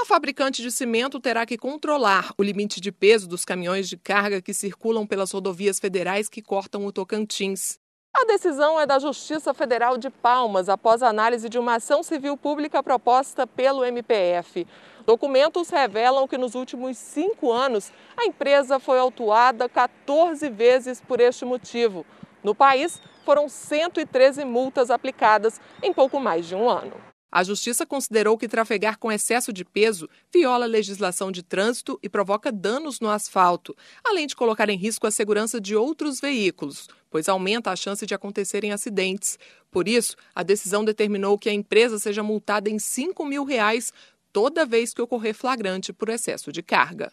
A fabricante de cimento terá que controlar o limite de peso dos caminhões de carga que circulam pelas rodovias federais que cortam o Tocantins. A decisão é da Justiça Federal de Palmas, após análise de uma ação civil pública proposta pelo MPF. Documentos revelam que nos últimos cinco anos, a empresa foi autuada 14 vezes por este motivo. No país, foram 113 multas aplicadas em pouco mais de um ano. A Justiça considerou que trafegar com excesso de peso viola a legislação de trânsito e provoca danos no asfalto, além de colocar em risco a segurança de outros veículos, pois aumenta a chance de acontecerem acidentes. Por isso, a decisão determinou que a empresa seja multada em R$ 5 mil reais toda vez que ocorrer flagrante por excesso de carga.